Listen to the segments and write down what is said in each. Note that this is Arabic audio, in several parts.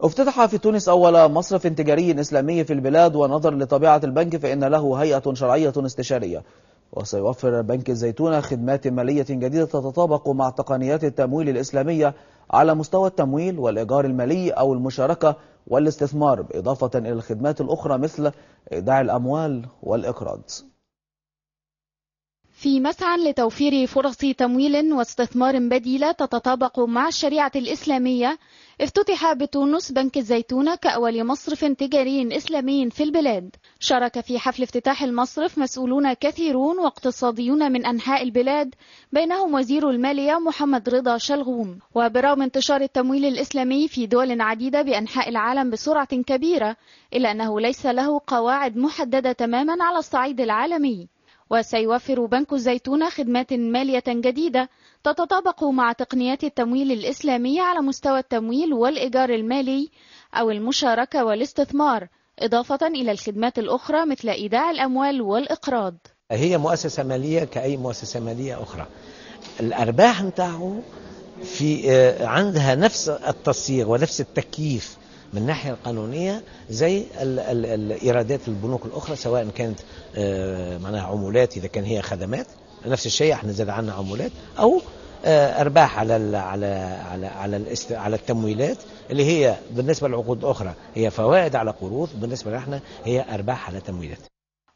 افتتح في تونس أول مصرف تجاري إسلامي في البلاد ونظرا لطبيعة البنك فإن له هيئة شرعية استشارية وسيوفر بنك الزيتون خدمات مالية جديدة تتطابق مع تقنيات التمويل الإسلامية على مستوى التمويل والإيجار المالي أو المشاركة والاستثمار بإضافة إلى الخدمات الأخرى مثل إيداع الأموال والإقراض في مسعى لتوفير فرص تمويل واستثمار بديلة تتطابق مع الشريعة الإسلامية افتتح بتونس بنك الزيتونة كأول مصرف تجاري إسلامي في البلاد شارك في حفل افتتاح المصرف مسؤولون كثيرون واقتصاديون من أنحاء البلاد بينهم وزير المالية محمد رضا شلغوم وبرغم انتشار التمويل الإسلامي في دول عديدة بأنحاء العالم بسرعة كبيرة إلا أنه ليس له قواعد محددة تماما على الصعيد العالمي وسيوفر بنك الزيتون خدمات مالية جديدة تتطابق مع تقنيات التمويل الإسلامية على مستوى التمويل والإيجار المالي أو المشاركة والاستثمار، إضافة إلى الخدمات الأخرى مثل إيداع الأموال والإقراض. هي مؤسسة مالية كأي مؤسسة مالية أخرى. الأرباح نتاعه في آه، عندها نفس التصيغ ونفس التكييف من الناحية القانونية زي إيرادات البنوك الأخرى سواء كانت آه، معناها عمولات إذا كان هي خدمات نفس الشيء احنا زاد عنا عمولات أو آه، ارباح على الـ على على على, الاست على التمويلات اللي هي بالنسبه لعقود اخرى هي فوائد على قروض بالنسبه لنا هي ارباح على تمويلات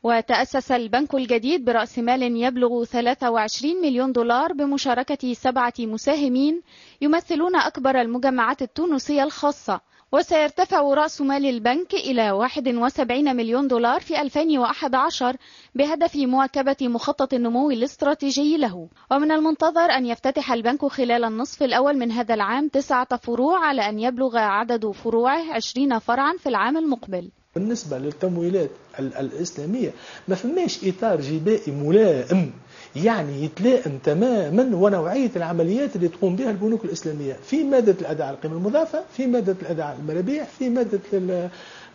وتأسس البنك الجديد برأس مال يبلغ 23 مليون دولار بمشاركة سبعة مساهمين يمثلون أكبر المجمعات التونسية الخاصة وسيرتفع رأس مال البنك إلى 71 مليون دولار في 2011 بهدف مواكبة مخطط النمو الاستراتيجي له ومن المنتظر أن يفتتح البنك خلال النصف الأول من هذا العام تسعة فروع على أن يبلغ عدد فروعه 20 فرعا في العام المقبل بالنسبة للتمويلات الإسلامية ما فماش إطار جبائي ملائم يعني يتلائم تماما ونوعية العمليات اللي تقوم بها البنوك الإسلامية في مادة الأداء على القيمة المضافة في مادة الأداء على المرابيع في مادة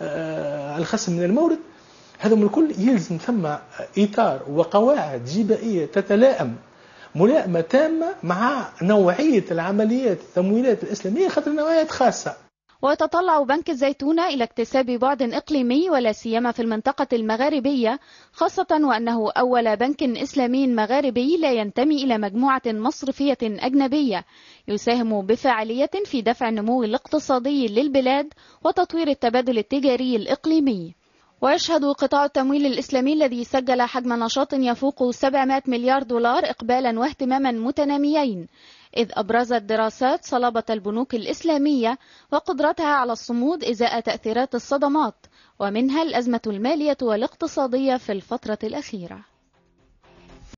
آه، الخصم من المورد هذا من الكل يلزم ثم إطار وقواعد جبائية تتلائم ملائمة تامة مع نوعية العمليات التمويلات الإسلامية خاطر نوعيات خاصة ويتطلع بنك الزيتون إلى اكتساب بعد إقليمي ولا سيما في المنطقة المغاربية خاصة وأنه أول بنك إسلامي مغاربي لا ينتمي إلى مجموعة مصرفية أجنبية يساهم بفعالية في دفع النمو الاقتصادي للبلاد وتطوير التبادل التجاري الإقليمي ويشهد قطاع التمويل الإسلامي الذي سجل حجم نشاط يفوق 700 مليار دولار إقبالا واهتماما متناميين إذ أبرزت دراسات صلابة البنوك الإسلامية وقدرتها على الصمود إزاء تأثيرات الصدمات ومنها الأزمة المالية والاقتصادية في الفترة الأخيرة